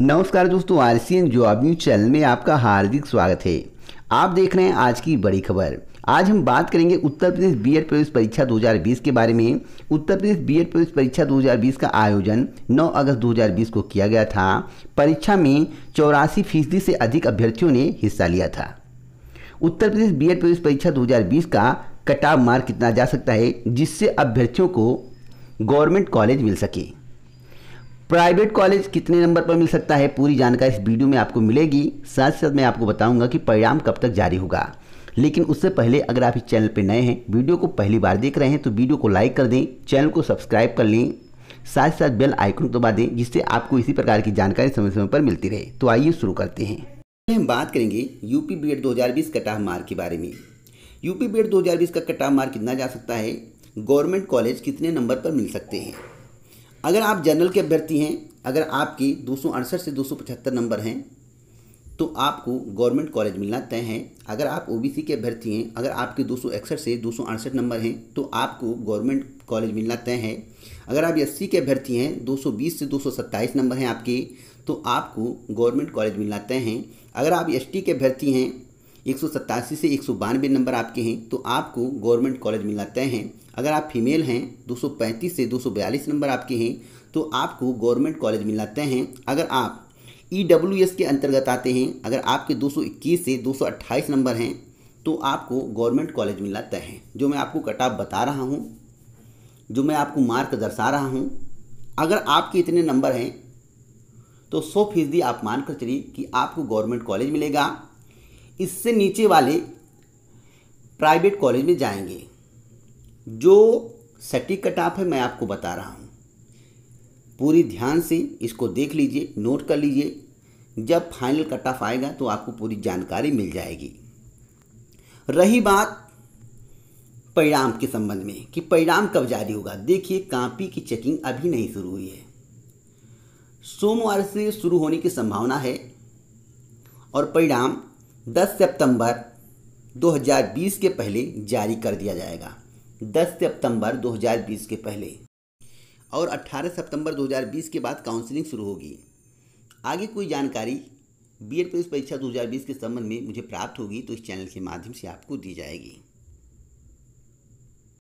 नमस्कार दोस्तों R C N job news channel में आपका हार्दिक स्वागत है आप देख रहे हैं आज की बड़ी खबर आज हम बात करेंगे उत्तर प्रदेश बीएड प्रवेश परीक्षा 2020 के बारे में उत्तर प्रदेश बीएड प्रवेश परीक्षा 2020 का आयोजन 9 अगस्त 2020 को किया गया था परीक्षा में चौरासी फीसदी से अधिक अभ्यर्थियों ने हिस्सा लिया था उत्तर प्रदेश बीएड प्रवेश परीक्षा 2020 का कटाव मार्क कितना जा सकता है जिससे अभ्यर्थियों को गवर्नमेंट कॉलेज मिल सके प्राइवेट कॉलेज कितने नंबर पर मिल सकता है पूरी जानकारी इस वीडियो में आपको मिलेगी साथ साथ मैं आपको बताऊंगा कि परिणाम कब तक जारी होगा लेकिन उससे पहले अगर आप इस चैनल पर नए हैं वीडियो को पहली बार देख रहे हैं तो वीडियो को लाइक कर दें चैनल को सब्सक्राइब कर लें साथ साथ बेल आइकन दबा दें जिससे आपको इसी प्रकार की जानकारी समय समय पर मिलती रहे तो आइए शुरू करते हैं पहले हम बात करेंगे यूपी बी एड दो कटाह मार्ग के बारे में यूपी बी एड दो का कटाह मार्ग कितना जा सकता है गवर्नमेंट कॉलेज कितने नंबर पर मिल सकते हैं अगर आप जनरल के अभ्यर्थी हैं अगर आपकी दो से दो नंबर हैं तो आपको गवर्नमेंट कॉलेज मिलना तय है अगर आप ओबीसी के अभ्यर्थी हैं अगर आपके दो से दो नंबर हैं तो आपको गवर्नमेंट कॉलेज मिलना तय है अगर आप एस के अभ्यर्थी हैं 220 से 227 नंबर हैं आपके तो आपको गवर्नमेंट कॉलेज मिलना तय है अगर आप एसटी के अभ्यर्थी हैं एक से एक नंबर आपके हैं तो आपको गवर्नमेंट कॉलेज मिलना तय है अगर आप फीमेल हैं 235 से 242 नंबर आपके हैं तो आपको गवर्नमेंट कॉलेज मिलना तय है अगर आप ई e के अंतर्गत आते हैं अगर आपके 221 से 228 नंबर हैं तो आपको गवर्नमेंट कॉलेज मिलना तय है जो मैं आपको कट ऑफ बता रहा हूँ जो मैं आपको मार्क दर्शा रहा हूँ अगर आपके इतने नंबर हैं तो सौ फीसदी आप मानकर चलिए कि आपको गवर्नमेंट कॉलेज मिलेगा इससे नीचे वाले प्राइवेट कॉलेज में जाएंगे जो सटीक ऑफ है मैं आपको बता रहा हूँ पूरी ध्यान से इसको देख लीजिए नोट कर लीजिए जब फाइनल कट ऑफ आएगा तो आपको पूरी जानकारी मिल जाएगी रही बात परिणाम के संबंध में कि परिणाम कब जारी होगा देखिए कापी की चेकिंग अभी नहीं शुरू हुई है सोमवार से शुरू होने की संभावना है और परिणाम 10 सितंबर 2020 के पहले जारी कर दिया जाएगा 10 सितंबर 2020 के पहले और 18 सितंबर 2020 के बाद काउंसलिंग शुरू होगी आगे कोई जानकारी बी एड प्रवेश परीक्षा 2020 के संबंध में मुझे प्राप्त होगी तो इस चैनल के माध्यम से आपको दी जाएगी